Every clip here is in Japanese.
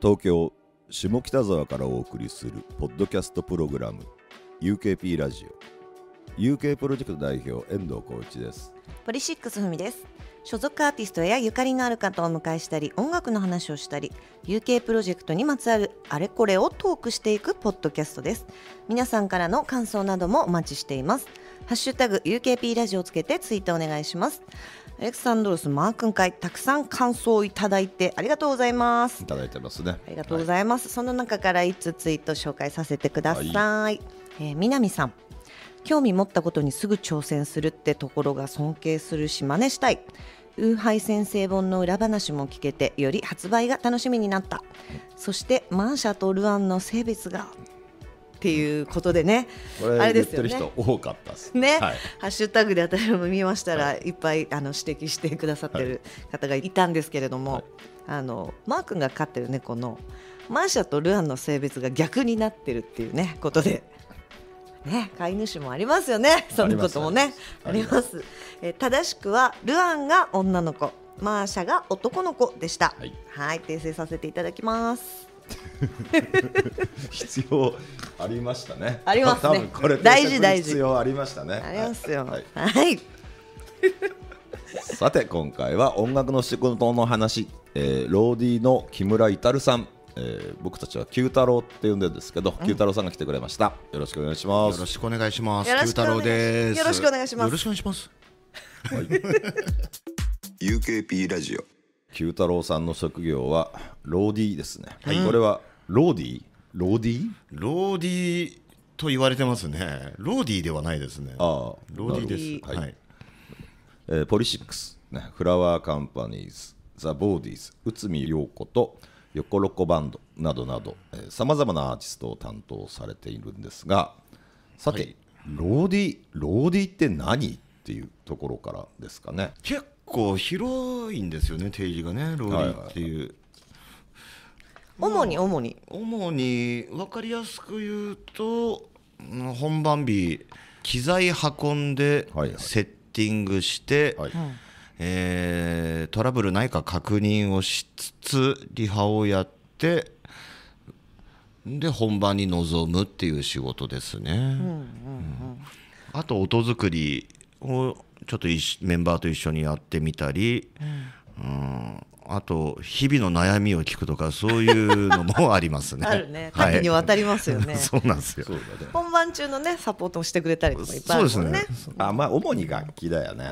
東京下北沢からお送りするポッドキャストプログラム UKP ラジオ UK プロジェクト代表遠藤光一ですポリシックスふみです所属アーティストやゆかりのある方をお迎えしたり音楽の話をしたり UK プロジェクトにまつわるあれこれをトークしていくポッドキャストです皆さんからの感想などもお待ちしていますハッシュタグ UKP ラジオ」をつけてツイートお願いしますアレクサンドロスマー君会たくさん感想をいただいてありがとうございますいただいてますねありがとうございます、はい、その中からいつツイート紹介させてください、はい、えー、南さん興味持ったことにすぐ挑戦するってところが尊敬するし真似したいウーハイ先生本の裏話も聞けてより発売が楽しみになったそしてマンシャとルアンの性別がっていうことでね、あれですよね。多かったですね、はい、ハッシュタグで私も見ましたら、い、っぱいあの指摘してくださってる方がいたんですけれども、はい、あのマー君が飼ってる猫のマーシャとルアンの性別が逆になってるっていうねことで。ね、飼い主もありますよね、そんなこともね、あります。え正しくはルアンが女の子、マーシャが男の子でした。はい、はい訂正させていただきます。必要ありましたね。ありますね。多分これ大事大事。必要ありましたね。ありますよ。はい。はい、さて今回は音楽の仕事の話、えー、ローディーの木村いたるさん。えー、僕たちは九太郎って呼んでるんですけど、九、うん、太郎さんが来てくれました。よろしくお願いします。よろしくお願いします。九太郎です。よろしくお願いします。よろしくお願いします。はい。UKP ラジオ。九太郎さんの職業はローディーですね、はい、これはローディーローディーローディーと言われてますねローディーではないですねああローディーですはい、はい、えー、ポリシックス、ね、フラワーカンパニーズザ・ボーディーズ内海陽子と横ロコバンドなどなどさまざまなアーティストを担当されているんですがさて、はい、ローディローディって何っていうところからですかね結構広いんですよね定時がねローリーっていう。はいはい主に主に主に分かりやすく言うと本番日機材運んでセッティングして、はいはい、えー、トラブルないか確認をしつつリハをやってで本番に臨むっていう仕事ですね。うんうんうん、あと音作りをちょっといしメンバーと一緒にやってみたり、うん、あと日々の悩みを聞くとかそういうのもありますね。あるね。はい、にわりますよね。そうなんですよ。本番中のねサポートもしてくれたりとかいっぱいあるもんね。あまあ主に楽器だよね。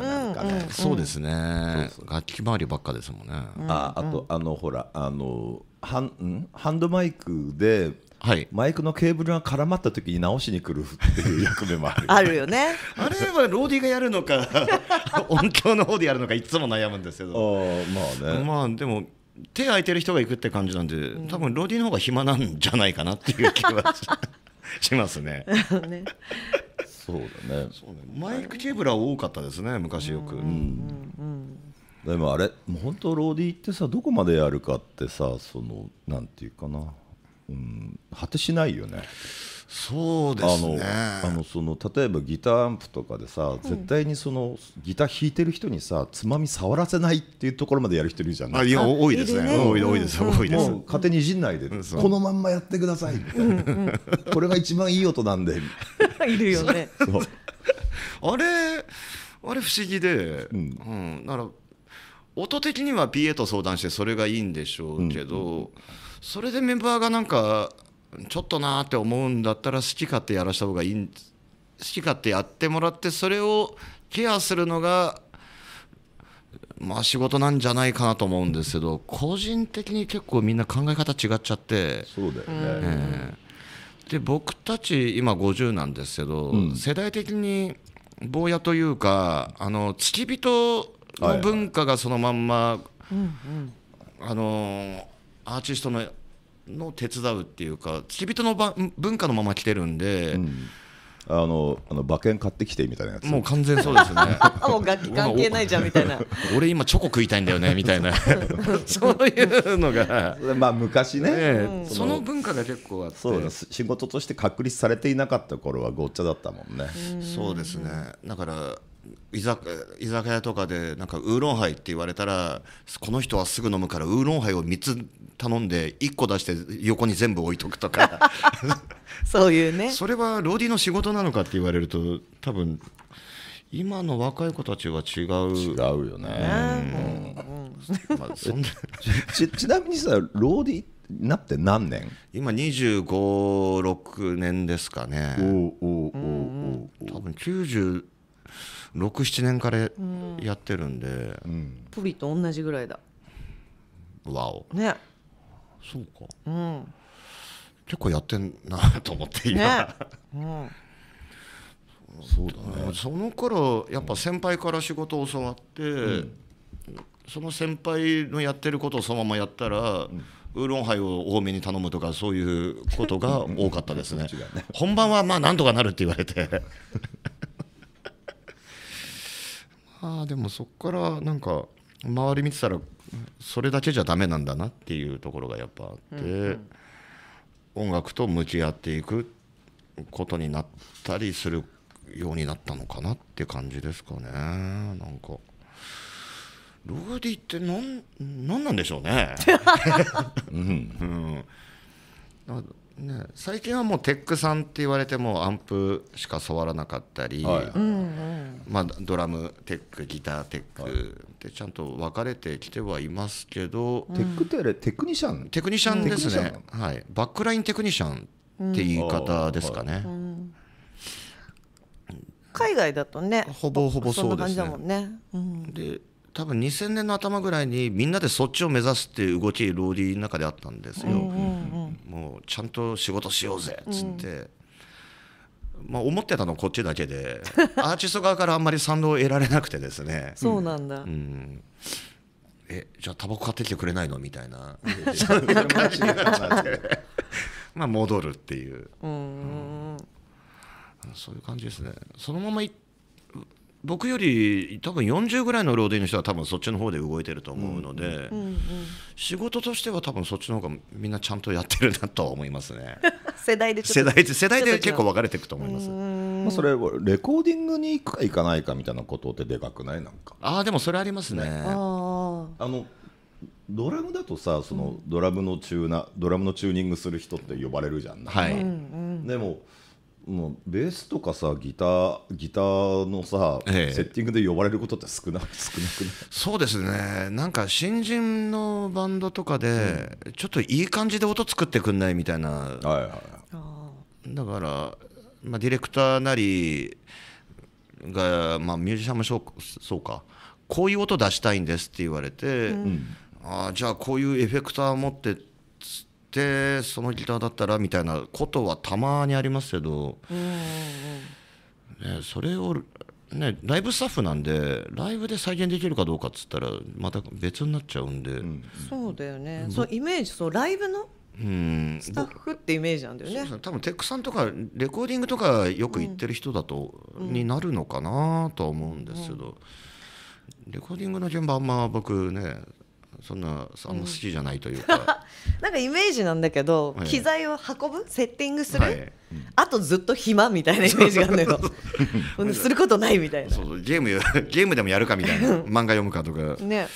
そうですね。楽器周りばっかですもんね。ああとあのほらあのハンハンドマイクではい、マイクのケーブルが絡まった時に直しに来るっていう役目もある、あるよねあれはローディがやるのか 音響の方でやるのかいつも悩むんですけどまあねまあでも手空いてる人が行くって感じなんで、うん、多分ローディの方が暇なんじゃないかなっていう気はしますね ねそうだねそうねマイクケーブルは多かったですね昔よく、うんうんうん、でもあれもう本当ローディってさどこまでやるかってさそのなんていうかなうん、果てしないよね。そうですねあのその例えばギターアンプとかでさ、絶対にそのギター弾いてる人にさつまみ触らせないっていうところまでやる人いるじゃないあいや多いですね多い多いです多いですもう勝手にいじんないで、このまんまやってくださいみたいな、これが一番いい音なんで いるよねあれあれ不思議で、うん、だから音的には PA と相談してそれがいいんでしょうけど、それでメンバーがなんかちょっとなーって思うんだったら好き勝手やらした方がいい好き勝手やってもらってそれをケアするのがまあ仕事なんじゃないかなと思うんですけど個人的に結構みんな考え方違っちゃってそうだよね、えー、で僕たち今50なんですけど、うん、世代的に坊やというかあの付き人の文化がそのまんま、はいはい、あのーアーティストのの手伝うっていうか付き人のば文化のまま来てるんで、うん、あのあの馬券買ってきてみたいなやつもう完全そうですねもう楽器関係ないじゃんみたいな 俺今チョコ食いたいんだよねみたいな そういうのがまあ昔ね、ね、その文化が結構あってそう仕事として確立されていなかった頃はごっちゃだったもんねそうですねだから居酒居酒屋とかでなんかウーロンハイって言われたらこの人はすぐ飲むからウーロンハイを3つ頼んで1個出して横に全部置いとくとか そういうねそれはローディの仕事なのかって言われると多分今の若い子たちは違う違うよね、ううんち ちなみにさローディなって何年今2 5 6年ですかねおおおおお多分90 67年からやってるんで、プリと同じぐらいだわおねそうか、うん、結構やってんなと思って今、ね、うん、そうだねその頃やっぱ先輩から仕事を教わって、うん、その先輩のやってることをそのままやったら、うんウーロンハイを多めに頼むとかそういうことが 多かったですねね、本番はまあなんとかなるって言われてああでもそこからなんか周り見てたらそれだけじゃダメなんだなっていうところがやっぱあって、うん音楽と向き合っていくことになったりするようになったのかなって感じですかねなんか。ローディってななんなんでしょうね。うん、うんね、最近はもうテックさんって言われてもアンプしか触らなかったり、はい、まあ、ドラムテックギターテックでちゃんと分かれてきてはいますけど、テックってあれテクニシャンテクニシャンですね、はい、バックラインテクニシャンって言い方ですかね、うんはい、海外だとねほぼほぼそうですね、だもん、で多分2000年の頭ぐらいにみんなでそっちを目指すっていう動きローディーの中であったんですよ、もうちゃんと仕事しようぜっつって、うんまあ、思ってたのこっちだけで アーティスト側からあんまり賛同を得られなくてですねそうなんだ、うん、えじゃあタバコ買ってきてくれないのみたいな まあ戻るっていう、うん、そういう感じですねそのまま行っ僕より多分40ぐらいのローディの人は多分そっちの方で動いてると思うので、うんうん、仕事としては多分そっちの方がみんなちゃんとやってるなとは思いますね 世代で世代で世代で結構分かれていくと思いますまあそれはレコーディングに行くか行かないかみたいなことってでかくないなんかああでもそれありますね、ね、あのドラムだとさそのドラムのチューナ、うん、ドラムのチューニングする人って呼ばれるじゃん、はい、でも、うんうんもうベースとかさギターギターのさ、ええ、セッティングで呼ばれることって少な 少なくないそうですねなんか新人のバンドとかで、うん、ちょっといい感じで音作ってくんないみたいな、はいはいだから、まあ、ディレクターなりが、まあ、ミュージシャンもそうかこういう音出したいんですって言われて、うん、あじゃあこういうエフェクター持ってっててそのギターだったらみたいなことはたまにありますけど、ね、それを、ね、ライブスタッフなんでライブで再現できるかどうかっつったらまた別になっちゃうんで、うん、そうだよね、そうイメージそうライブのスタッフってイメージなんだよね。多分テックさんとかレコーディングとかよく行ってる人だと、うん、になるのかなとは思うんですけど、うん、レコーディングの順番あんま僕ねそんなあんま好きじゃないというか、なんかイメージなんだけど、はい機材を運ぶセッティングする、はいあとずっと暇みたいなイメージがあるのよ んすることないみたいなそうそうゲーム ゲームでもやるかみたいな漫画読むかとかね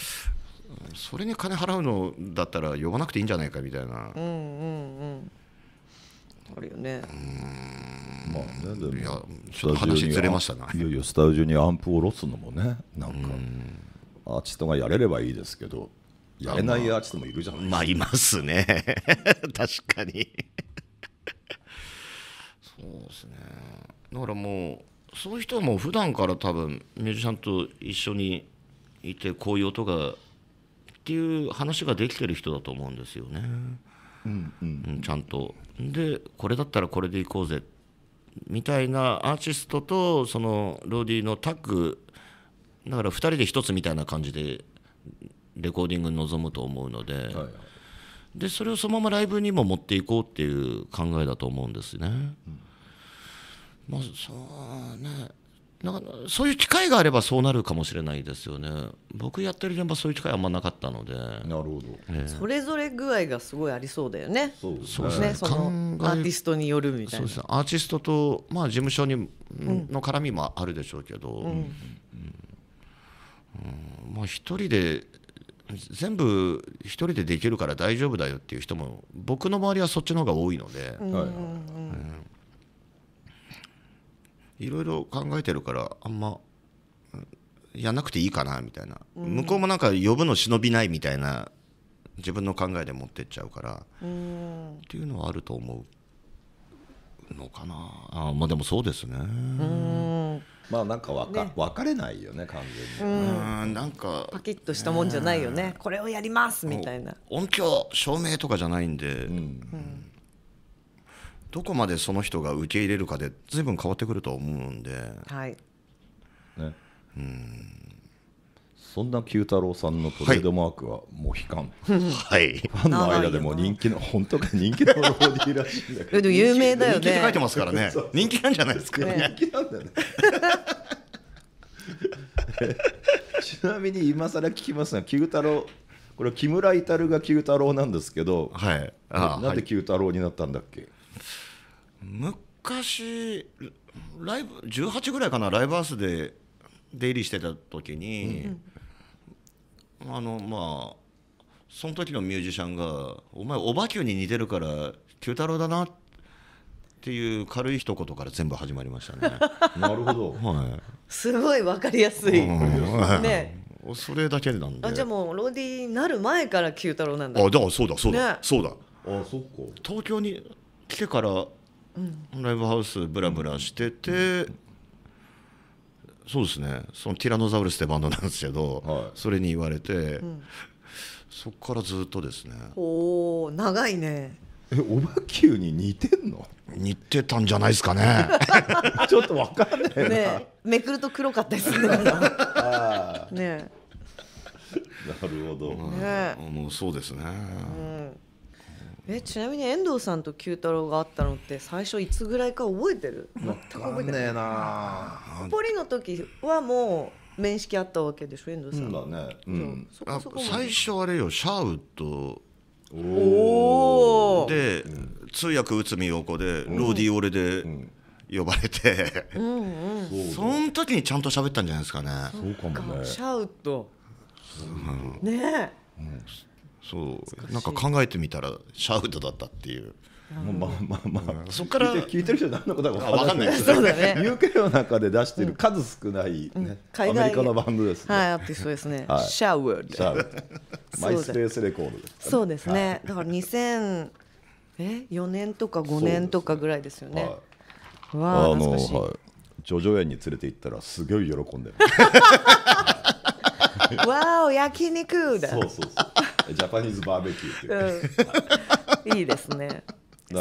それに金払うのだったら呼ばなくていいんじゃないかみたいなうんうんうんあるよねまあねでもいやちょっと話ずれましたないよいよスタジオにアンプを下ろすのもねなんか、んアーティストがやれればいいですけどやれないアーティストもいるじゃないですか。まあ、いますね。確かにそうですね。だからもう、そういう人はもう普段から多分、ミュージシャンと一緒にいて、こういう音が、っていう話ができてる人だと思うんですよね。うんうん、ちゃんと。で、これだったらこれでいこうぜ。みたいなアーティストとそのローディのタッグだから2人で1つみたいな感じでレコーディング望臨むと思うのではい、でそれをそのままライブにも持っていこうっていう考えだと思うんですね。うんまあ、そうねなんかそういう機会があればそうなるかもしれないですよね僕やってる現場そういう機会あんまなかったのでなるほど、ね、それぞれ具合がすごいありそうだよねそうですね、ね、そのアーティストによるみたいなそうです、ね、アーティストと、まあ、事務所にの絡みもあるでしょうけど、うんうんうん、まあ一人で全部一人でできるから大丈夫だよっていう人も僕の周りはそっちの方が多いので、いろいろ考えてるからあんまやんなくていいかなみたいな、うん、向こうもなんか呼ぶの忍びないみたいな自分の考えで持ってっちゃうから、うん、っていうのはあると思うのかなあまあでもそうですねまあなんか分か、ね、分かれないよね完全にうんなんかパキッとしたもんじゃないよね、これをやりますみたいな音響照明とかじゃないんで、うんうんどこまでその人が受け入れるかで随分変わってくると思うんで、はいね、うんそんな九太郎さんのトレードマークはモヒカン、はい、ファンの間でも人気の本当か人気のローディーらしいんだけどでも有名だよね人気って書いてますからね人気なんじゃないですか、ね、人気なんだよね ちなみに今さら聞きますが九太郎これ木村至が九太郎なんですけど、はい、なんで九太郎になったんだっけ、はい、昔ライブ18ぐらいかなライブハウスで出入りしてた時に、あのまあその時のミュージシャンが「お前おばきゅうに似てるから九太郎だな」っていう軽い一言から全部始まりましたね。なるほど、はい、すごいわかりやすい、ね それだけなんであじゃあもうロディになる前から九太郎なんだあだそうだそうだ、ね、そうだあそっか東京に来てからライブハウスブラブラしてて、うんそうですねそのティラノザウルスってバンドなんですけど、はい、それに言われて、うん、そこからずっとですねおお長いねえおばきゅうに似てんの似てたんじゃないですかね ちょっとわかんないねめくると黒かったですね ねなるほど、ね、もうそうですね、うんえちなみに遠藤さんと九太郎があったのって最初いつぐらいか覚えてる全く覚えてないなポリの時はもう面識あったわけでしょ遠藤さん、だね、うん、最初あれよシャウとおで、通訳内海陽子で、ローディオレで、呼ばれてんその時にちゃんと喋ったんじゃないですかね。そうかもね。シャウとねえ、そうなんか考えてみたらシャウトだったっていう。まあまあまあ、そこから聞いてる人何のことか分かんないですだね UK の中で出している数少ない、ねうんうん、海外アメリカのバンドですね。はい、アーティストですね。はい、シャウル。シャル。マイスペースレコードです、ね。そうですね。はい、だから2 0 0え4年とか5年とかぐらいですよね。ねはい、わあのはい、ジョジョ園に連れて行ったらすごい喜んで わお焼肉だ。そうそうそう。ジャパニーズバーベキューっていう、うん、いいですね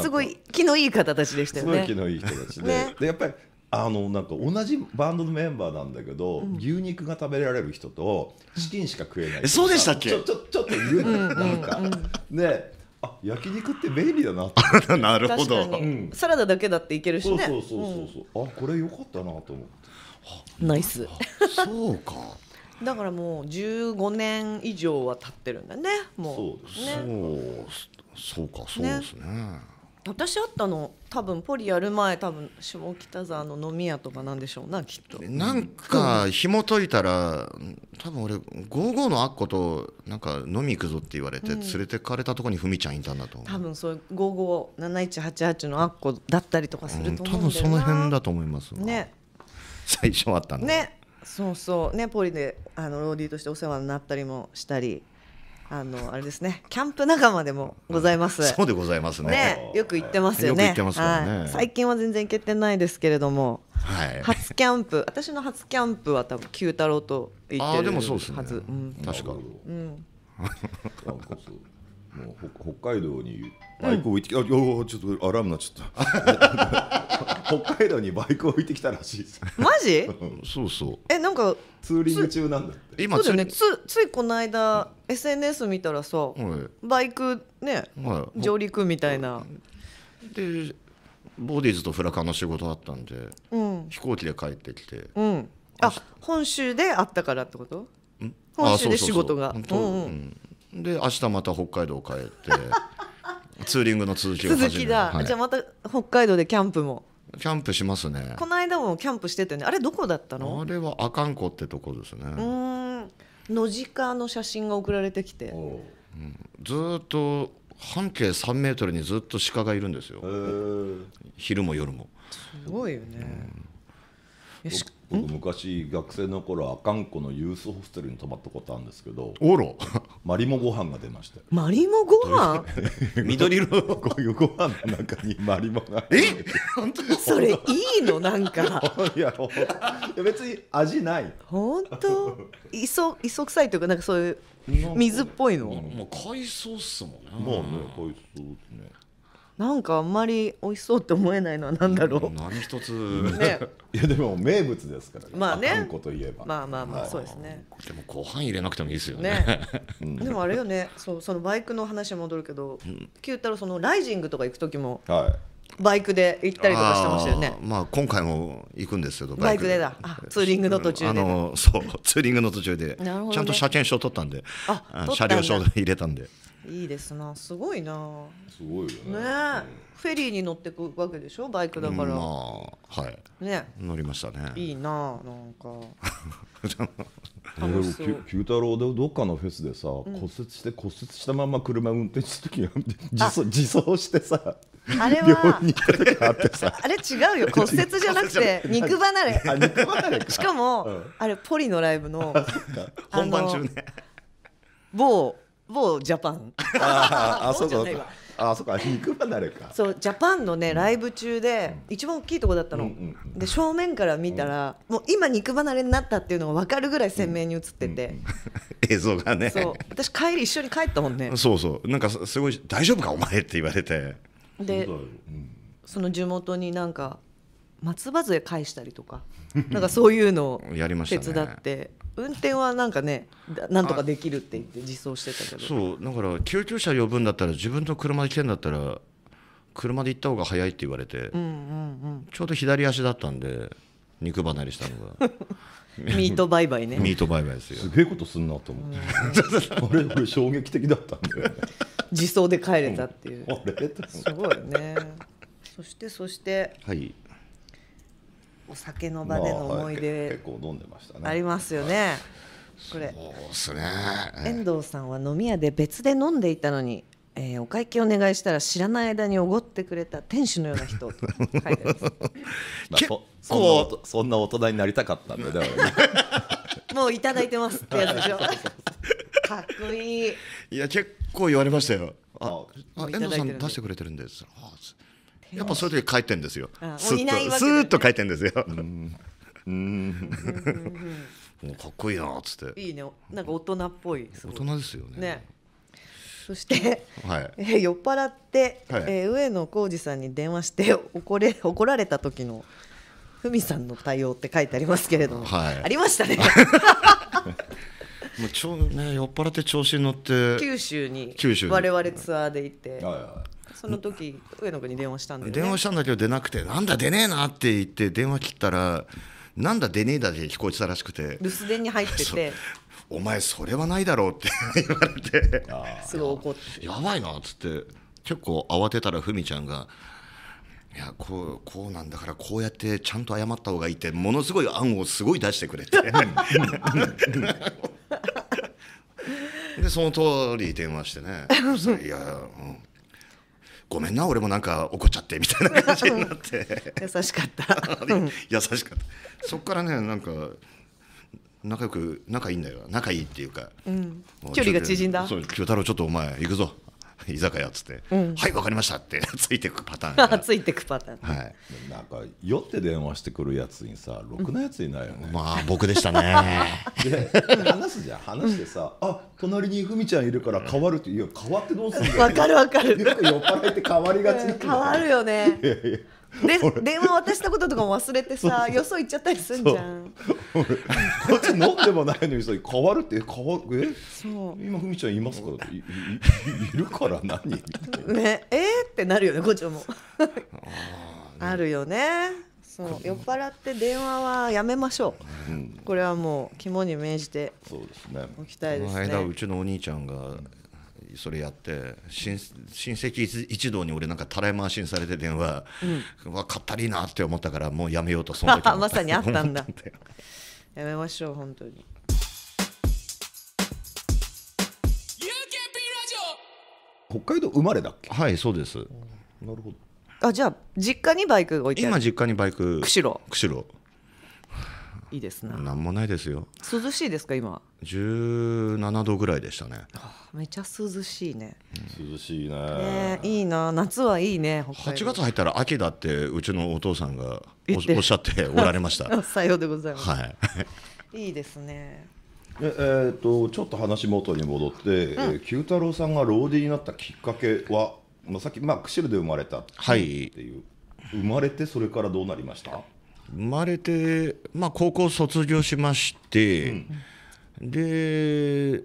すごい気のいい方たちでしたよねすごい気のいい人たちでね、でやっぱりあのなんか同じバンドのメンバーなんだけど、うん、牛肉が食べられる人とチキンしか食えないそうでしたっけちょちょちょっといるなんか、うんうんうん、ねあ焼肉って便利だな なるほど、うん、サラダだけだっていけるしねそうそうそうそう、うん、あこれよかったなと思ってナイスそうかだからもう15年以上は経ってるんだねもうそうねそうかそうですね、ね、私あったの多分ポリやる前多分下北沢の飲み屋とかなんでしょうなきっとなんか紐解いたら多分俺55のアッコとなんか飲み行くぞって言われて連れてかれたところにふみちゃんいたんだと思う、うん、多分そういう557188のアッコだったりとかすると思うんだよな、うん、多分その辺だと思いますね最初あったんねそうそうねポリであのローディーとしてお世話になったりもしたりあのあれですねキャンプ仲間でもございます、そうでございますねねよく行ってますよねよく行ってますからねはい、最近は全然行けてないですけれども、はい、初キャンプ私の初キャンプは多分九太郎と行ってるはずあーでもそうですねうん確か、うん、もう北海道にバイク置いてきた、うん、あちょっとアラームなっちゃった 北海道にバイク置いてきたらしいですマジそうそうえなんかツーリング中なんだって今そうだよねつついこの間、うん、SNS 見たらさ、はい、バイクね、はい、上陸みたいな、でボディーズとフラカンの仕事あったんで、うん、飛行機で帰ってきて、うん、あ本州であったからってことん本州で仕事がうん、うんで明日また北海道帰って ツーリングの続きを始める続きだ、はい、じゃあまた北海道でキャンプもキャンプしますねこの間もキャンプしててねあれどこだったのあれは阿寒湖ってとこですねうん野鹿の写真が送られてきて、ずっと半径3メートルにずっと鹿がいるんですよ昼も夜もすごいよね、うん、僕昔学生の頃かんこのユースホステルに泊まったことあるんですけどおろマリモご飯が出ましてマリモご飯緑色のこういうご飯の中にマリモがえ本当それいいのなんかいや別に味ない本当磯磯臭いというかなんかそういう水っぽいの、まあ、海藻っすもんねまあね海藻ですねなんかあんまり美味しそうって思えないのは何だろう。何一つ、ね、いやでも名物ですから、まあね。あんこといえば。まあまあまあそうですね。でもご飯入れなくてもいいですよね。ね うん、でもあれよね、そうそのバイクの話戻るけど、九、うん、太郎そのライジングとか行く時も。はい。バイクで行ったりとかしてましたよね。あまあ今回も行くんですけどバイクでだツーリングの途中で、あのそうツーリングの途中で、ね、ちゃんと車検証取ったんで、あ車両証入れたんで。いいですなすごいなすごいよねね、フェリーに乗ってくわけでしょバイクだから、まあはいね乗りましたねいいななんか えー、九太郎でどっかのフェスでさ、骨折して骨折したまま車運転した時自走自走してさあれは あれ違うよ骨折じゃなくて 肉離れしかも、うん、あれポリのライブの本番中ね某某ジャパンああそうそうあそうか肉離れかそうジャパンのねライブ中で、一番大きいとこだったの、で正面から見たら、もう今肉離れになったっていうのが分かるぐらい鮮明に映ってて、映像がねそう私帰り一緒に帰ったもんねそうそうなんかすごい「大丈夫かお前」って言われてで、その地元になんか松葉杖返したりとかなんかそういうのを手伝って運転はなんかねなんとかできるって言って実装してたけどそうだから救急車呼ぶんだったら自分の車で来てんだったら車で行った方が早いって言われて、うんうんうん、ちょうど左足だったんで肉離れしたのが ミート売買ねミート売買ですよすげえことすんなと思って、うあれ衝撃的だったんだよね自走で帰れたっていう、うん、あれすごいねそしてそしてはいお酒の場での思い出、結構飲んでましたねありますよね、これそうですね遠藤さんは飲み屋で別で飲んでいたのに、えー、お会計お願いしたら知らない間におごってくれた店主のような人 結構そんな大人になりたかったんで、ね、もういただいてますってやつでしょ かっこいいいや結構言われましたよああ遠藤さん出してくれてるんですあやっぱそういう時書いてんですよ。すっと、すっと帰ってんですよ。うん。もうかっこいいなっつって。いいね、なんか大人っぽい。大人ですよね。ね。そして、はい、えー、酔っ払って、はえー、上野浩二さんに電話して怒れ怒られた時のふみさんの対応って書いてありますけれども、はい、ありましたね。もうちょね酔っ払って調子に乗って九州に九州我々ツアーで行って、はいはい、その時上野君に電話したんだ、ね、電話したんだけど出なくてなんだ出ねえなって言って電話切ったらなんだ出ねえだて聞こえてたらしくて留守電に入っててお前それはないだろうって 言われてすごい怒ってやばいなっつって結構慌てたらふみちゃんがいやこうこうなんだからこうやってちゃんと謝った方がいいってものすごい案をすごい出してくれて でその通り電話してね「いや、うん、ごめんな俺もなんか怒っちゃってみたいな 感じになって優しかった 優しかったそっからねなんか仲良く仲いいんだよ仲いいっていうか、うん、距離が縮んだそう「九太郎ちょっとお前行くぞ居酒屋っつって「うん、はいわかりました」って ついてくパターン ついてくパターン、はい、なんか酔って電話してくるやつにさろくなやついないよね、うん、まあ僕でしたね で話すじゃん話してさ「あ隣にふみちゃんいるから変わる」って「いや変わってどうするんだわかるわかるよく酔っ払って変わりがち変わるよねで電話渡したこととかも忘れてさよそ行っちゃったりすんじゃんこっち飲んでもないのにさ変わるって変わるえそう今ふみちゃんいますからいいいるから何ねえー、ってなるよねこっちもあるよねそう酔っ払って電話はやめましょう、うん、これはもう肝に銘じておきたいですねこの間うちのお兄ちゃんがそれやって親戚一同に俺なんかたらい回しにされて電話、うん、わかったりなって思ったからもうやめようとその時 まさにあったんだ やめましょう本当に。北海道生まれだっけはいそうです、うん、なるほどあじゃあ実家にバイク置いて今実家にバイク釧路釧路いいですなんもないですよ涼しいですか今17度ぐらいでしたねめちゃ涼しいね、うん、涼しいね、いいな夏はいいね8月入ったら秋だってうちのお父さんがおっしゃっておられました さようでございます、はい、いいですねええとちょっと話元に戻って、うん、九太郎さんがローディになったきっかけはまあ、さっき、まあ、釧路で生まれたっていう、はい、生まれてそれからどうなりました生まれて、まあ、高校卒業しまして、うん、で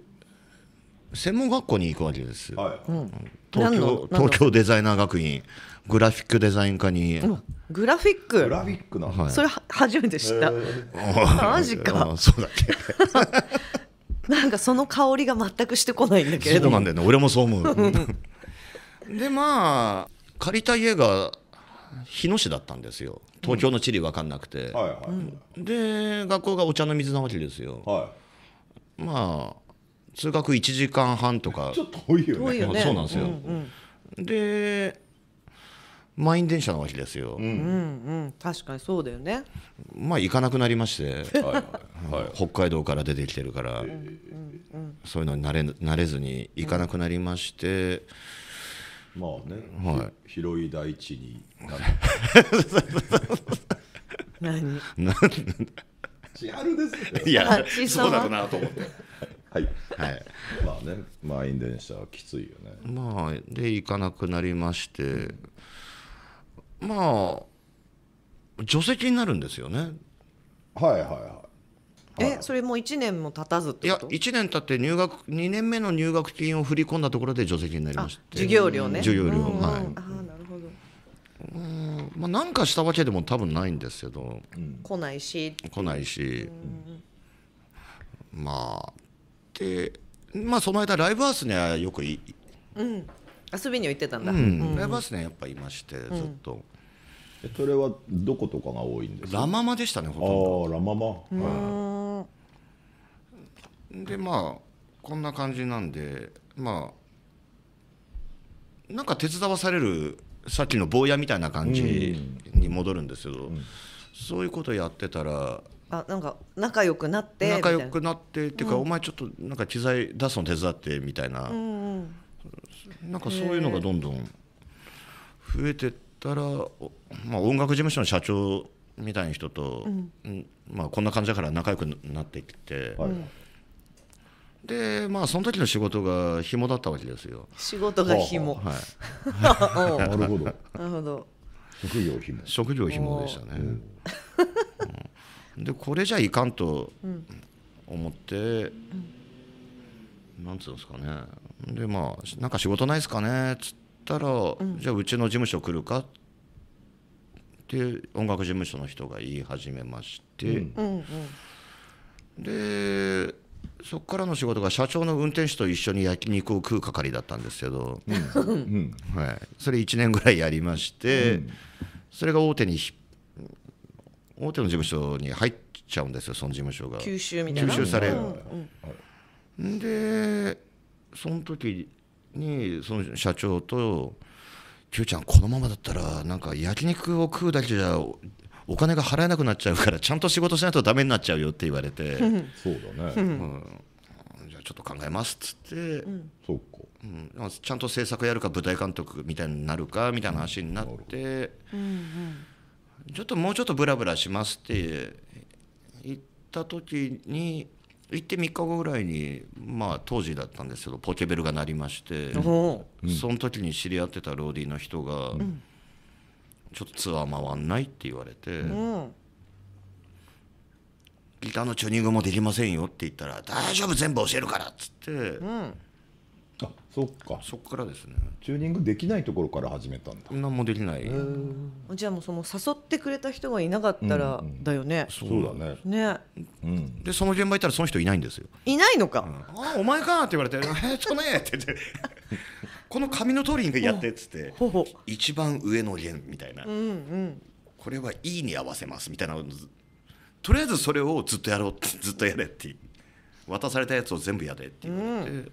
専門学校に行くわけです、はい、東京東京デザイナー学院グラフィックデザイン科に、うん、グラフィックグラフィックな、はい、それ初めて知った、えー、マジかそうだっけ なんかその香りが全くしてこないんだけれどそうなんだよね俺もそう思うでまあ借りた家が日野市だったんですよ東京の地理分かんなくて、はいはい、で学校がお茶の水なわけですよ、はい、まあ通学1時間半とかちょっと遠いよね、そうなんですよ、うんうん、で満員電車なわけですよ、うん、うんうん確かにそうだよねまあ行かなくなりまして北海道から出てきてるから、そういうのに慣れ慣れずに行かなくなりまして、まあね、はい、広い大地に 何何千春ですいやそうだろうなと思ってはい、はい、まあね満員電車はきついよねまあで行かなくなりましてまあ除籍になるんですよねはいはいはいえ、それもう1年も経たずいや1年経って入学2年目の入学金を振り込んだところで助成金になりまして授業料ね授業料はいあなるほどうんまあ何かしたわけでも多分ないんですけど、来ないし来ないし、まあでまあその間ライブハウスにはよくい、うん、遊びには行ってたんだ、ライブハウスにはやっぱいましてずっと、それはどことかが多いんですラママでしたねほとんどラママ、はいでまあこんな感じなんでまあなんか手伝わされるさっきの坊やみたいな感じに戻るんですけど、うんうん、そういうことやってたらあなんか仲良くなって仲良くなってっていうか、うん、お前ちょっとなんか機材出すの手伝ってみたいな、うんうん、なんかそういうのがどんどん増えてったら、まあ、音楽事務所の社長みたいな人と、うん、まあ、こんな感じだから仲良くなっていって。でまあその時の仕事が紐だったわけですよ仕事が紐はい なるほどなるほど職業紐職業紐でしたね、うん、でこれじゃいかんと思って、うんなんつうんですかねでまあなんか仕事ないですかねっつったら、じゃあうちの事務所来るかって音楽事務所の人が言い始めまして、でそこからの仕事が社長の運転手と一緒に焼肉を食う係だったんですけど、うんはい、それ1年ぐらいやりまして、うん、それが大手に大手の事務所に入っちゃうんですよその事務所が吸収みたいな吸収される、うんでその時にその社長と Q ちゃんこのままだったらなんか焼肉を食うだけじゃお金が払えなくなっちゃうからちゃんと仕事しないとだめになっちゃうよって言われてそうだね、うん、じゃあちょっと考えますっつって、うん、そうかうん、ちゃんと制作やるか舞台監督みたいになるかみたいな話になって、ちょっともうちょっとブラブラしますって言った時に行って3日後ぐらいに、まあ、当時だったんですけどポケベルが鳴りまして、その時に知り合ってたローディーの人が。うんちょっとツアー回んないって言われて、うん、ギターのチューニングもできませんよって言ったら大丈夫全部教えるからっつって、うん、あそっかそっからですねチューニングできないところから始めたんだ何もできないじゃあもうその誘ってくれた人がいなかったらだよね、うんうん、そうだねね、うん、でその現場行ったらその人いないんですよいないのか、うん、あお前かって言われて「えっそこねえ」って言ってこの紙の通りにやってっつって一番上の弦みたいな、うんうん、これは E に合わせますみたいなとりあえずそれをずっとやろうって ずっとやれって渡されたやつを全部やれって言われて、うん、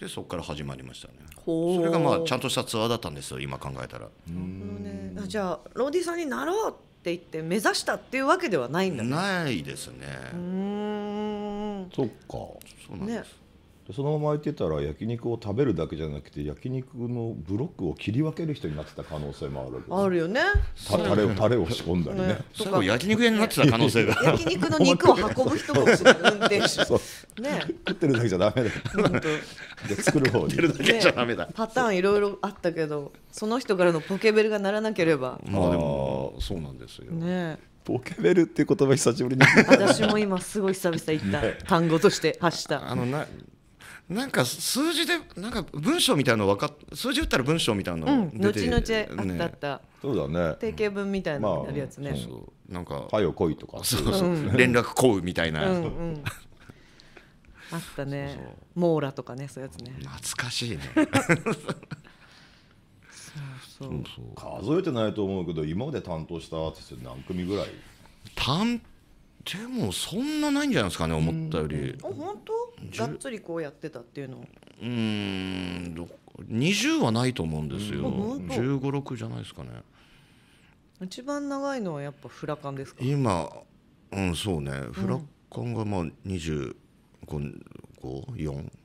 でそこから始まりましたねそれがまあちゃんとしたツアーだったんですよ今考えたら、ね、じゃあローディーさんになろうって言って目指したっていうわけではないんだ、ね、ないですねうんそっかそうなんです、ねそのまま空いてたら焼肉を食べるだけじゃなくて焼肉のブロックを切り分ける人になってた可能性もある、あるよねたタレをタレを仕込んだりねねそこ焼肉屋になってた可能性が焼肉の肉を運ぶ人も運転手ね食ってるだけじゃダメだじゃ作る方にるだけじゃダメだ、ね、パターンいろいろあったけどその人からのポケベルが鳴らなければまあそうなんですよねポケベルっていう言葉久しぶりに私も今すごい久々言った、単語として発したあのななんか数字でなんか文章みたいなの分かっ数字打ったら文章みたいなの出て、後々あったあったそうだね定型文みたいなのあるやつね、そうなんか「かよこい」とかそうそう、連絡こうみたいなあったねそう網羅とかねそういうやつね懐かしいねそうそう数えてないと思うけど今まで担当したアーティスト何組ぐらい担でもそんなないんじゃないですかね思ったより本当がっつりこうやってたっていうのうん20はないと思うんですよ1 5六6じゃないですかね一番長いのはやっぱフラカンですか今うんそうねフラカンがまあ254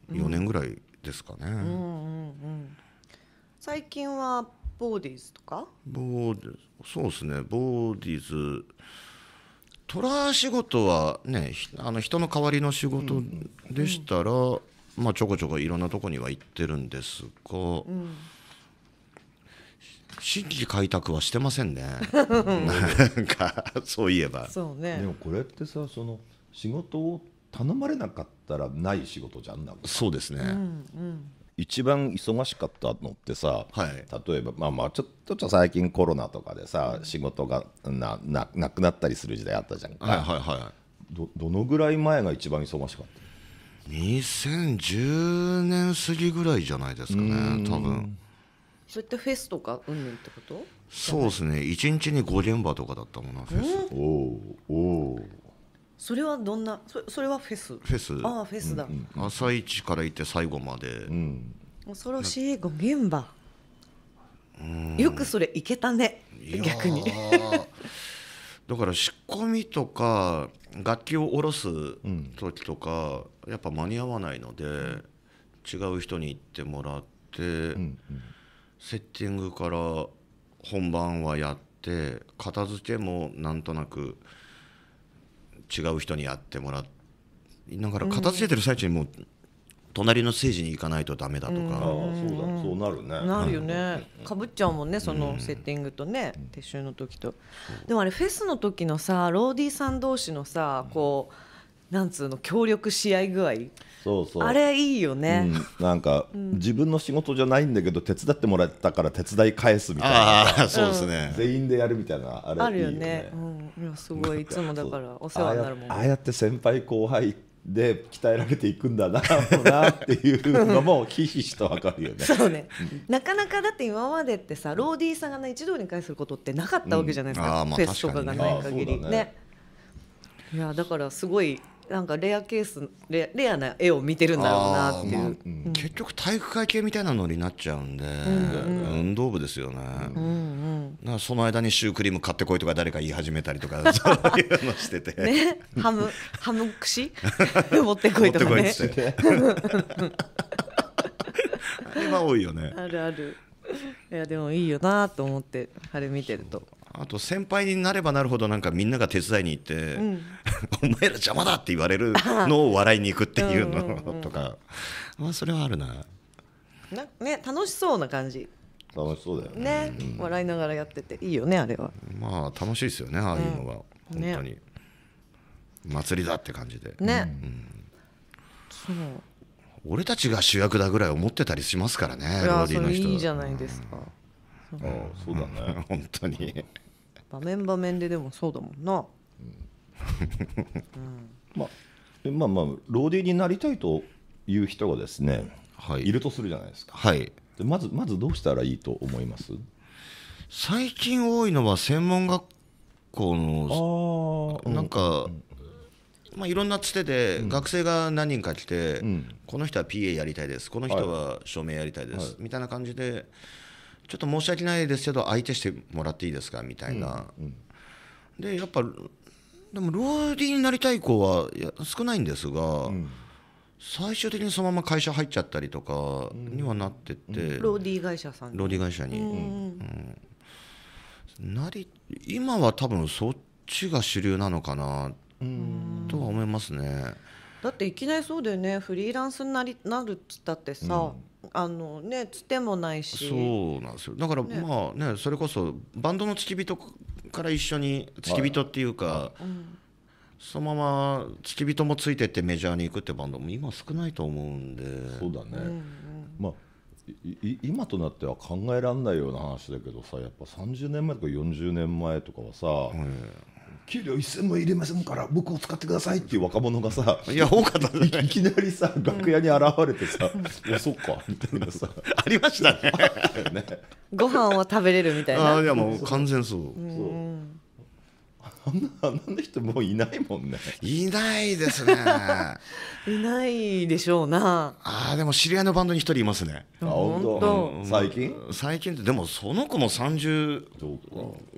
年ぐらいですかね、うんうんうん、最近はボーディーズとかボーデそうですねボーディーズト仕事はねあの人の代わりの仕事でしたら、うんうん、まあ、ちょこちょこいろんなとこには行ってるんですが、うん、新規開拓はしてませんね なんかそういえばそうねでもこれってさその仕事を頼まれなかったらない仕事じゃんなそうですね、うんうん一番忙しかったのってさ、はい、例えば、まあ、まあちょっと最近コロナとかでさ仕事がなななくなったりする時代あったじゃんか、はいはいはい、どどのぐらい前が一番忙しかった2010年過ぎぐらいじゃないですかね多分そういったフェスとかうんぬんってことそうですね1日に5現場とかだったもんなフェスおおおおそれはどんなそそれはフェスフェスああフェスだ、うんうん、朝一から行って最後まで、うん、恐ろしいご現場よくそれいけたね逆に だから仕込みとか楽器を下ろす時とか、やっぱ間に合わないので違う人に行ってもらって、うんうん、セッティングから本番はやって片付けもなんとなく。違う人にやってもらいながら片付けてる最中にもう隣のステージに行かないとダメだとか、ああそうだそうなるねなるよね、かぶっちゃうもんねそのセッティングとね、撤収の時とでもあれフェスの時のさローディーさん同士のさこうなんつうの協力し合い具合そうそうあれいいよね、うん、なんか、うん、自分の仕事じゃないんだけど手伝ってもらったから手伝い返すみたいなあ そうですね、全員でやるみたいなあれあるよね、ね、うん、すごいいつもだからお世話になるもんああやって先輩後輩で鍛えられていくんだななっていうのもひひしとわかるよね そうね、なかなかだって今までってさローディーさんが、ね、一堂に会することってなかったわけじゃないですか、うん、フェスとかがない限りね、ね、いやだからすごいなんかレアケースレレアな絵を見てるんだろうなっていう、まあうん、結局体育会系みたいなのになっちゃうんで、うんうん、運動部ですよね、うん、うん、その間にシュークリーム買ってこいとか誰か言い始めたりとか そういうのしてて、ね、ハム ハム串 持ってこいとかねあれは多いよねあるあるいやでもいいよなと思ってあれ見てるとあと先輩になればなるほどなんかみんなが手伝いに行って、うん、お前ら邪魔だって言われるのを笑いに行くっていうのとか、まあそれはあるななね楽しそうな感じ楽しそうだよね、ね、笑いながらやってていいよねあれはまあ楽しいですよねああいうのは、うん、本当に、ね、祭りだって感じでね、うん、そう俺たちが主役だぐらい思ってたりしますからねローディの人いいじゃないですか、うん、ああそうだね 本当に場面場面ででもそうだもんな、うん、まあでまあまあローディーになりたいという人がですね、はい、いるとするじゃないですか、はい、でまずまずどうしたらいいと思います最近多いのは専門学校のあなんか、まあ、いろんなつてで学生が何人か来て、うんこの人は PA やりたいですこの人は署明やりたいです、はいみたいな感じでちょっと申し訳ないですけど相手してもらっていいですかみたいな、うんうん、でやっぱでもローディーになりたい子は少ないんですが、うん、最終的にそのまま会社入っちゃったりとかにはなってて、ローディー会社さんローディー会社に、うんなり今は多分そっちが主流なのかなとは思いますね。だっていきなりそうだよねフリーランスになりなるっつったってさ、あのねつてもないしそうなんですよだから、ね、まあねそれこそバンドの付き人から一緒に付き人っていうか、はいうんそのまま付き人もついてってメジャーに行くってバンドも今少ないと思うんでそうだね、うんうん、まあ今となっては考えられないような話だけどさやっぱ30年前とか40年前とかはさ、うん、給料1000も入れませんから僕を使ってくださいっていう若者がさいや多かったいきなりさ楽屋に現れてさ「いやそっか」みたいなさ ありましたね ねご飯は食べれるみたいなあいやもう完全そうあんなあんな人もういないもんねいないですね いないでしょうなあでも知り合いのバンドに一人いますねあ本当、うん、最近最近ってでもその子も30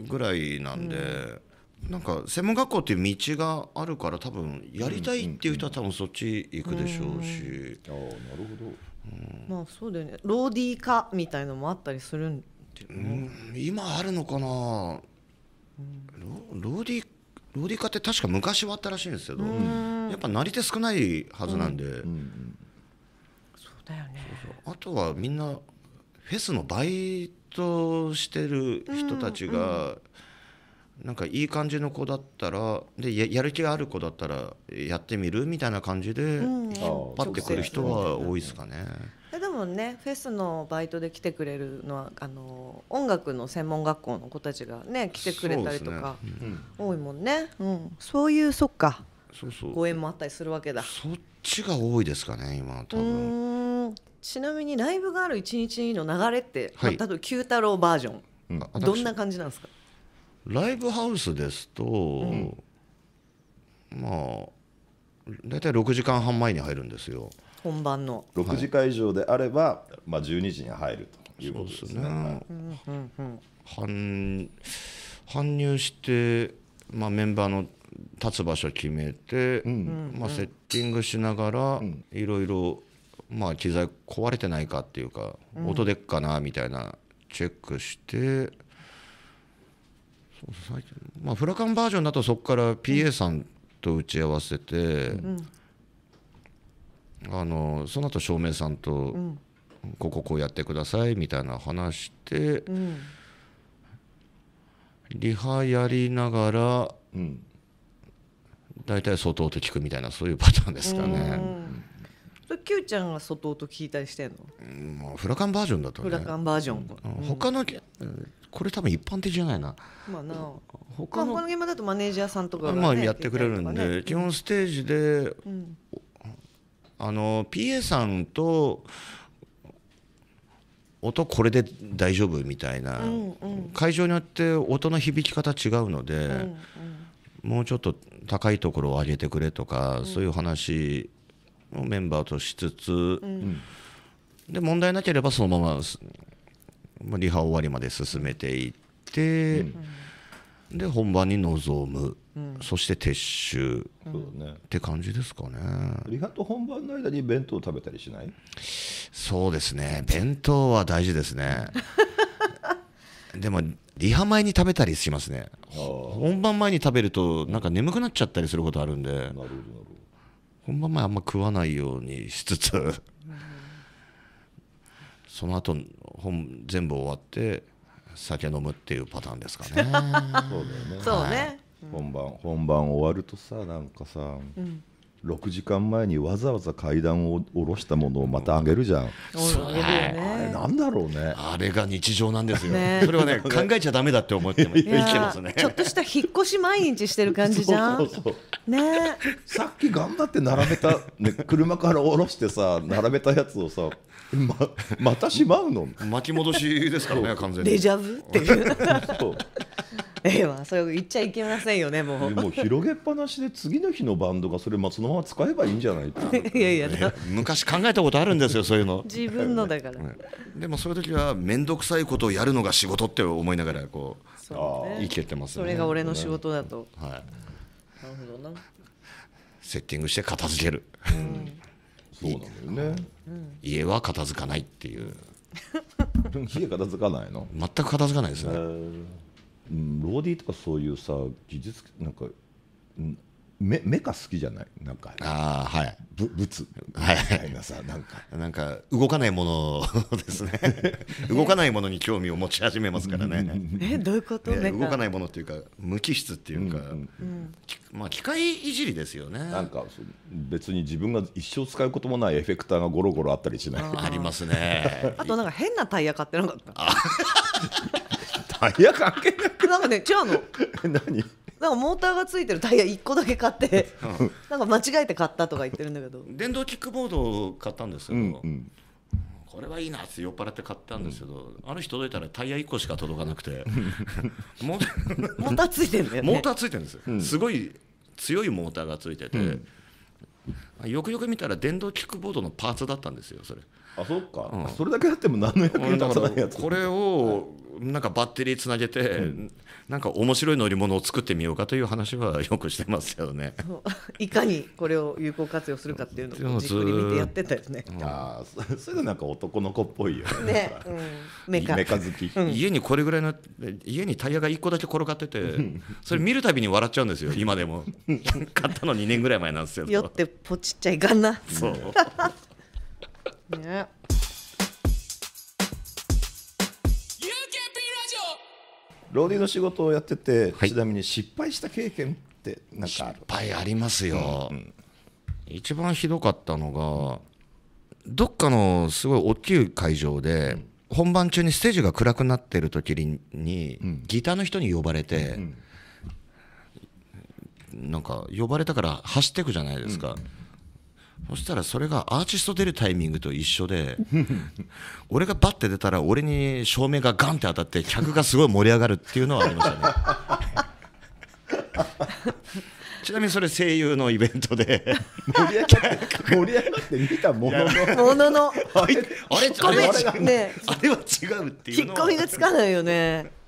ぐらいなんで、なんか専門学校っていう道があるから多分やりたいっていう人は多分そっち行くでしょうし、ああなるほど、うん、まあそうだよねローディー化みたいのもあったりするんで、うん、今あるのかな、うん、ロローディーローディー化って確か昔はあったらしいんですけど、うん、やっぱなり手少ないはずなんで、うんそうだよねあとはみんなフェスのバイトしてる人たちが、うんうんなんかいい感じの子だったらでややる気がある子だったらやってみるみたいな感じで、引っ張ってくる人は多いですかね。でもねフェスのバイトで来てくれるのはあの音楽の専門学校の子たちがね来てくれたりとか、ねうん、多いもんね、うん、そういうそっかそうそうご縁もあったりするわけだそっちが多いですかね今多分ちなみにライブがある一日の流れって、はい、例九太郎バージョン、うん、どんな感じなんですかライブハウスですと、うん、まあ大体6時間半前に入るんですよ本番の6時間以上であれば、はい、まあ、12時に入るということですね。すねうんうん搬入して、まあ、メンバーの立つ場所決めて、うん、まあ、セッティングしながらいろいろ機材壊れてないかっていうか、うん、音でっかなみたいなチェックしてまあフラカンバージョンだとそこから PA さんと打ち合わせて、うんあのその後照明さんと、うんこここうやってくださいみたいな話して、うん、リハやりながら、うん、大体外音聞くみたいなそういうパターンですかね。それ Q ちゃんが外音聞いたりしてんの、うん、まあ、フラカンバージョンだと、ね、フラカンバージョン、うん、他の、うんこれ多分一般的じゃないな。まあな。他の,、まあ、の現場だとマネージャーさんとかが、ね、まあやってくれるんで、ね、基本ステージで、うん、あの PA さんと音これで大丈夫みたいな、うんうん、会場によって音の響き方違うので、うんうん、もうちょっと高いところを上げてくれとか、うん、そういう話をメンバーとしつつ、うん、で問題なければそのまままあ、リハ終わりまで進めていって、うん、で本番に臨む、うん、そして撤収、ね、って感じですかねリハと本番の間に弁当食べたりしないそうですね弁当は大事ですね でもリハ前に食べたりしますね本番前に食べるとなんか眠くなっちゃったりすることあるんで本番前あんま食わないようにしつつその後本全部終わって酒飲むっていうパターンですかね。そうだよね。そうね。はい、本番本番終わるとさなんかさ、うん、6時間前にわざわざ階段を下ろしたものをまた上げるじゃん、そうね、あれなんだろうねあれが日常なんですよ、ね、それはね考えちゃだめだって思っても 生きてますねちょっとした引っ越し毎日してる感じじゃんね、さっき頑張って並べた、ね、車から下ろしてさ並べたやつをさままたしまうの巻き戻しですからね完全にデジャブっていう。そう ええまあそれ言っちゃいけませんよねもうもう広げっぱなしで次の日のバンドがそれまそのまま使えばいいんじゃないか いやいや、ね、昔考えたことあるんですよそういうの自分のだから、ね、でもそういう時は面倒くさいことをやるのが仕事って思いながらこう、ね、生きてってますねそれが俺の仕事だと、はい、なるほどなセッティングして片付ける、うん、そうなんだよね、うん、家は片付かないっていう家片付かないの全く片付かないですねうん、ローディーとかそういうさ技術なんか、うんメメカ好きじゃないなんかああはいぶ仏みたいなさ、はい、なんかなんか動かないもの ですね 動かないものに興味を持ち始めますからねえどういうこと、動かないものっていうか無機質っていうか、うんうん、まあ機械いじりですよねなんか別に自分が一生使うこともないエフェクターがゴロゴロあったりしないありますねあとなんか変なタイヤ買ってなかった いや関係なくなんかね違うの 何なんかモーターがついてるタイヤ1個だけ買ってなんか間違えて買ったとか言ってるんだけど電動キックボードを買ったんですけど、うんうん、これはいいなって酔っ払って買ったんですけど、うん、ある日届いたらタイヤ1個しか届かなくて モーターついてるんだよ、ね、モーターついてるんですよ、うん、すごい強いモーターがついてて、うん、よくよく見たら電動キックボードのパーツだったんですよそれあそっか、うんそれだけあっても何の役に立たないやつこれをなんかバッテリーつなげて、なんか面白い乗り物を作ってみようかという話はよくしてますよね。いかにこれを有効活用するかっていうのをじっくり見てやってたよね。あーすすぐなんか男の子っぽいよねね、うん、メカ。メカ好き、家にこれぐらいの家にタイヤが1個だけ転がっててそれ見るたびに笑っちゃうんですよ今でも 買ったの2年ぐらい前なんですよ酔ってポチっちゃいかんな。そうねローディの仕事をやってて、はい、ちなみに失敗した経験ってなんかある失敗ありますよ、うん一番ひどかったのがどっかのすごい大きい会場で、うん、本番中にステージが暗くなってる時に、ギターの人に呼ばれて、なんか呼ばれたから走っていくじゃないですか、うんそしたらそれがアーティスト出るタイミングと一緒で俺がバッて出たら俺に照明がガンって当たって客がすごい盛り上がるっていうのはありましたね ちなみにそれ声優のイベントで盛り上がって盛り上がって見たもののもののあれあれあれは違うっていうの引っ込みがつかないよね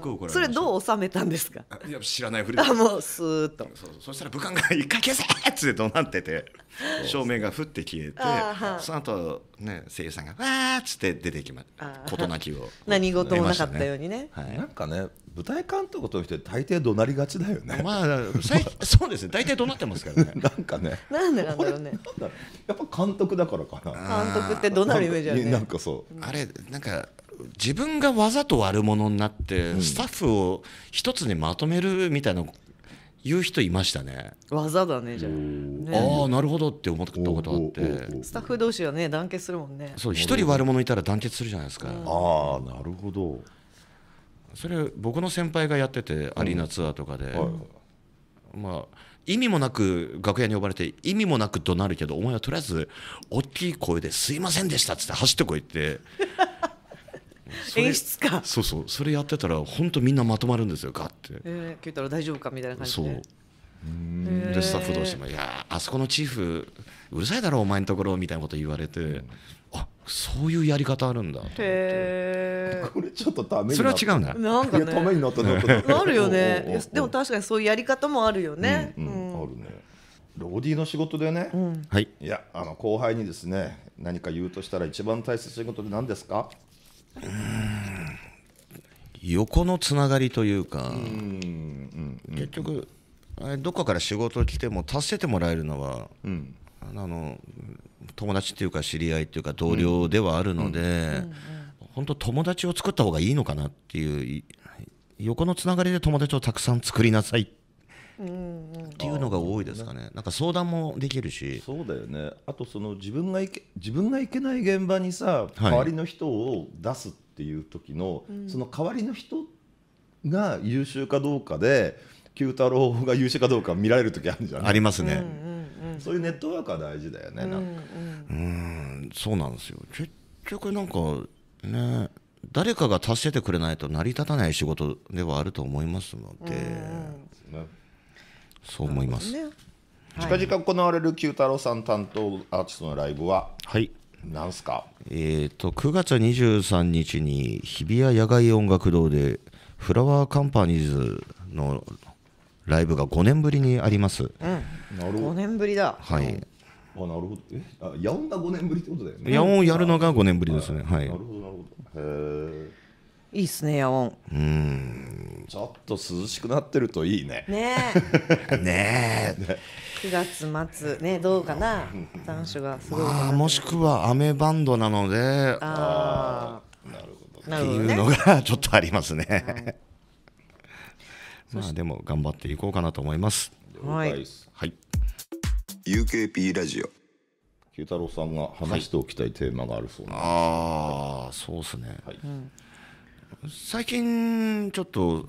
ごい怒られそれどう収めたんですかいや知らないふりあもうスーッとそうそしたら武漢が「一回消せ!」っつって怒鳴ってて照明が降って消えてその後ね声優さんが「わ!」っつって出てきま事なきを、何事もなかったようにね、はい、なんかね舞台監督として大抵怒鳴りがちだよねまあそうですね大体怒鳴ってますからね なんかねなんでなんだろうねやっぱ監督だからかな監督って怒鳴るイメージあるねなんかそうあれなんか自分がわざと悪者になって、スタッフを一つにまとめるみたいな言う人いましたね技だねじゃあ、ね、あなるほどって思ったことあってスタッフ同士はね団結するもんねそう一人悪者いたら団結するじゃないですか、うん、ああなるほどそれ僕の先輩がやっててアリーナツアーとかで、うん、まあ意味もなく楽屋に呼ばれて意味もなく怒鳴るけどお前はとりあえず大きい声で「すいませんでした」っつって走ってこいって演出家そうそうそれやってたら本当みんなまとまるんですよガッてええいたら大丈夫かみたいな感じでそうでスタッフ同士も「いやあそこのチーフうるさいだろお前のところ」みたいなこと言われて、うん、あそういうやり方あるんだと思ってこれちょっとためになったそれは違うんなんか、ね、ためになったなるよねでも確かにそういうやり方もあるよね、うんうん、あるねローディの仕事でね、はい、いやあの後輩にですね何か言うとしたら一番大切な仕事で何ですか横のつながりというか、結局どこかから仕事来ても助けてもらえるのは、あの友達っていうか知り合いっていうか同僚ではあるので、本当友達を作った方がいいのかなっていう横のつながりで友達をたくさん作りなさいってっていうのが多いですかねなんか相談もできるしそうだよねあとその自分がいけ自分がいけない現場にさ代わりの人を出すっていう時の、はい、その代わりの人が優秀かどうかで九太郎が優秀かどうか見られる時あるじゃんありますね、うんうんうん、そういうネットワークは大事だよねなんかうんそうなんですよ結局なんかね誰かが助けてくれないと成り立たない仕事ではあると思いますので。うんそう思います、ね近々行われる九太郎さん担当アーティストのライブは、はい、なんすかえーと、と9月23日に日比谷野外音楽堂でフラワーカンパニーズのライブが5年ぶりにあります。うん、なるほど。5年ぶりだ、はい、あなるほどえあ野音が5年ぶりってことだよね野音やるのが5年ぶりですねはい、はい、なるほどなるほどへえいいっすね野音うんちょっと涼しくなってるといいね。ねえ。ねえ。九月末ねどうかな残暑がすごい、まあ、もしくは雨バンドなのでああなるほど、っていうのがちょっとありますね、ね まあでも頑張っていこうかなと思いますはいはい UKP ラジオ九太郎さんが話しておきたいテーマがあるそうな、ねはい、ああそうですね、はい、うん最近ちょっと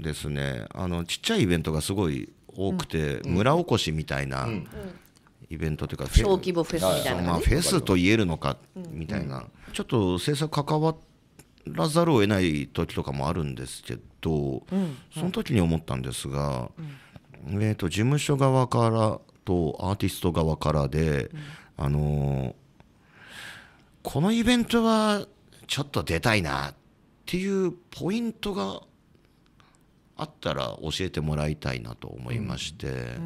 ですねあのちっちゃいイベントがすごい多くて、うん、村おこしみたいなイベントというか、小規模フェスみたいな、まあ、フェスと言えるのかみたいな、ちょっと制作関わらざるを得ない時とかもあるんですけど、その時に思ったんですが、えー、と事務所側からとアーティスト側からで、あのこのイベントはちょっと出たいなっっていうポイントがあったら教えてもらいたいなと思いまして、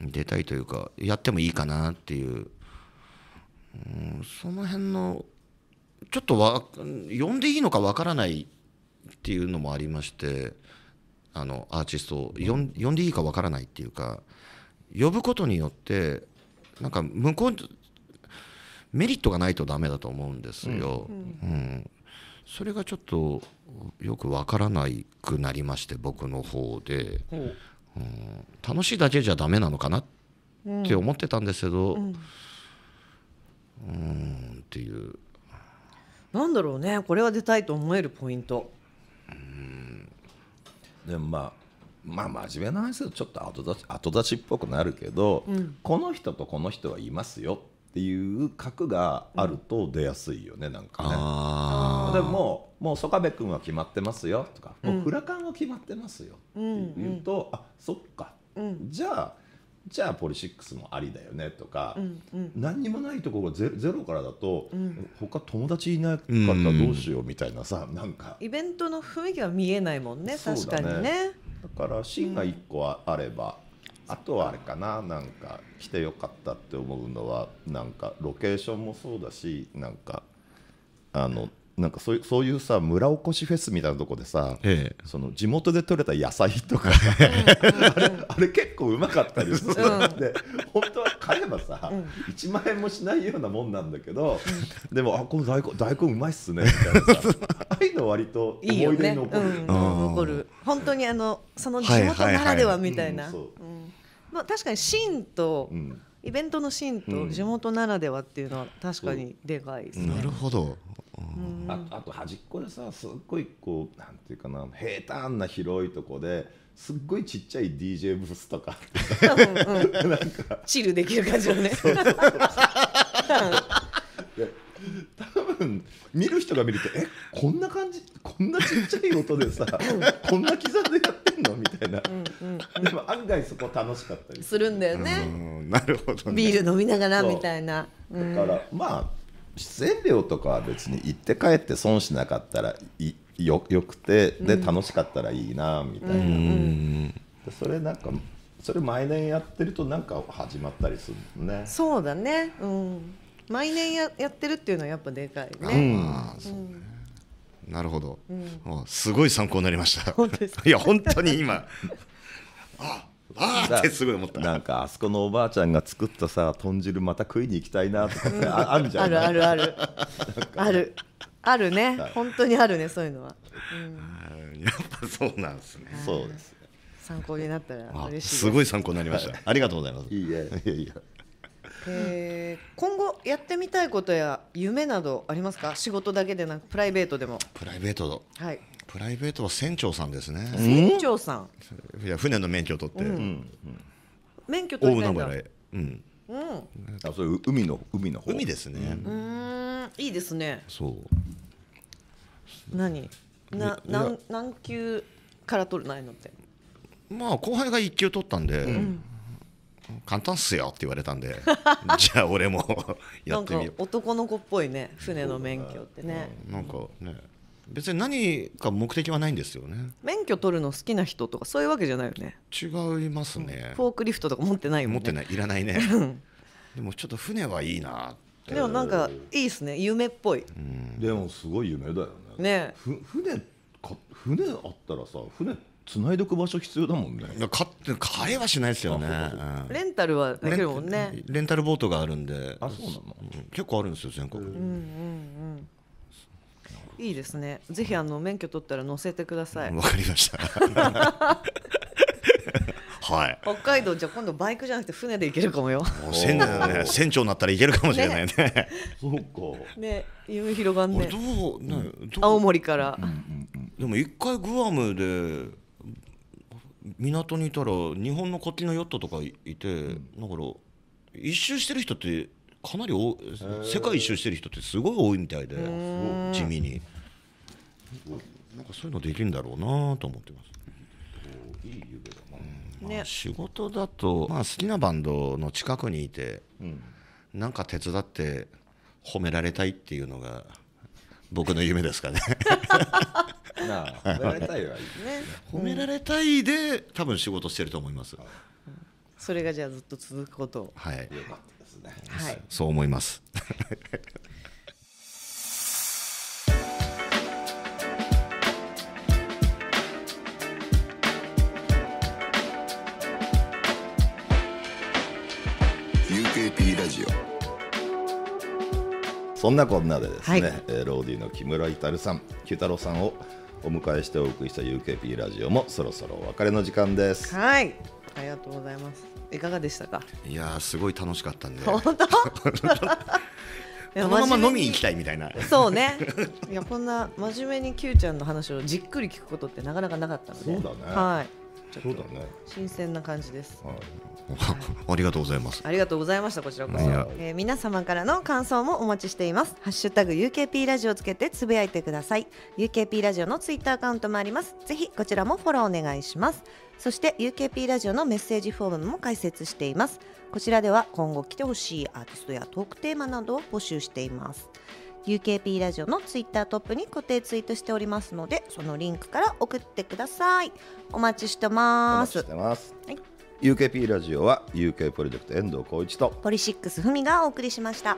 出たいというかやってもいいかなっていう、うん、その辺のちょっとわ呼んでいいのかわからないっていうのもありましてあのアーティストを呼ん,、呼んでいいかわからないっていうか呼ぶことによってなんか向こうメリットがないとダメだと思うんですよ。うん、うんそれがちょっとよくわからないくなりまして僕の方で、うん、楽しいだけじゃダメなのかなって思ってたんですけど、うん、うんっていうなんだろうねこれは出たいと思えるポイントうんでもまあまあ真面目な話だとちょっと後出し後出しっぽくなるけど、うん、この人とこの人はいますよっっていう核があると出やすいよね、うん、なんかね。でももう曽我部君は決まってますよとか、うん、もうフラカンは決まってますよっていうと、うん、あそっか、うん、じゃあじゃあポリシックスもありだよねとか、うんうん、何にもないところゼゼロからだと、うん、他友達いなかったらどうしようみたいなさ、うん、なんかイベントの雰囲気は見えないもんね確かにねだから芯が1個あれば、あとはあれかななんか来てよかったって思うのはなんかロケーションもそうだしなんかあのなんかそういうそういうさ村おこしフェスみたいなとこでさ、ええ、その地元で採れた野菜とかあれあれ結構うまかったりするんで、本当は買えばさ、うん、1万円もしないようなもんなんだけど、でもあこの大根大根うまいっすねみたいなさああいうの割と思い出に残るいう本当にあのその地元ならではみたいな。はいはいうんまあ、確かに芯と、うん、イベントの芯と地元ならではっていうのは確かにでかいですね。なるほどああと端っこでさすっごいこうなんていうかな平坦な広いとこですっごいちっちゃい DJ ブースとかうん、なんかチルできる感じのね。多分見る人が見るとえこんな感じこんなちっちゃい音でさ こんな刻んでやいな、でも案外そこ楽しかったりするんだよねなるほど、ね、ビール飲みながらみたいな、だからまあ出演料とかは別に行って帰って損しなかったらいよよくてで楽しかったらいいなみたいな、うん、それなんかそれ毎年やってるとなんか始まったりするねそうだねうん毎年ややってるっていうのはやっぱでかいね、うん、そうねなるほど、うん、すごい参考になりましたいや本当に今ああーってすごい思ったなんかあそこのおばあちゃんが作ったさ豚汁また食いに行きたいなとか、ね、ああるじゃんあるあるあるあるあるね、本当にあるねそういうのは、うん、やっぱそうなんですねそうです参考になったら嬉しいすごい参考になりましたありがとうございますいいえいやいやえー、今後やってみたいことや夢などありますか仕事だけでなくプライベートでもプライベートはいプライベートは船長さんですね船長さん、いや船の免許取って、免許取りたんだ大海原へうんうん、あそれ海の海の方海ですねうんいいですねそう何な何何級から取るないのってまあ後輩が1級取ったんで、うん簡単っすよって言われたんで じゃあ俺も やってみよう男の子っぽいね船の免許ってね、うん、なんかね別に何か目的はないんですよね免許取るの好きな人とかそういうわけじゃないよね違いますね、うん、フォークリフトとか持ってない、ね、持ってないいらないねでもちょっと船はいいなでもなんかいいっすね夢っぽい、うん、でもすごい夢だよねね船か船あったらさ船繋いでおく場所必要だもんね。買って買えはしないですよね。レンタルはできるもんね。レンタルボートがあるんで。あ、そうなの。結構あるんですよ全国。うんうんうん。いいですね。ぜひあの免許取ったら乗せてください。わかりました。はい。北海道じゃ今度バイクじゃなくて船で行けるかもよ。も船ね 船長になったら行けるかもしれないね。ねそうか。ね夢広がんね。どうね、青森から。でも一回グアムで。港にいたら日本の国旗のヨットとかいて、だから一周してる人ってかなりお世界一周してる人ってすごい多いみたいで地味になんかそういうのできるんだろうなと思ってますいい夢だね、仕事だと、まあ、好きなバンドの近くにいて、うん、なんか手伝って褒められたいっていうのが僕の夢ですかね なあ褒められたいはね褒められたいで多分仕事してると思います。それがじゃあずっと続くこと。はい。よかったですね。はい。そう思います。そんなこんなでですね、はい、ローディの木村ひさん、九太郎さんをお迎えしてお送りした UKP ラジオもそろそろお別れの時間です。はい、ありがとうございます。いかがでしたか。いやすごい楽しかったんで。本当。このまま飲みに行きたいみたいな。そうね。いやこんな真面目に Q ちゃんの話をじっくり聞くことってなかなかなかったので。そうだね。はい。ちょっと新鮮な感じです、は ありがとうございますありがとうございましたこちらこそ、えー、皆様からの感想もお待ちしていますハッシュタグ UKP ラジオつけてつぶやいてください UKP ラジオのツイッターアカウントもありますぜひこちらもフォローお願いしますそして UKP ラジオのメッセージフォームも開設していますこちらでは今後来てほしいアーティストやトークテーマなどを募集しています UKP ラジオのツイッタートップに固定ツイートしておりますのでそのリンクから送ってくださいお待ちしてますお待ちしてます、はい、UKP ラジオは UK プロジェクト遠藤浩一とポリシックスふみがお送りしました。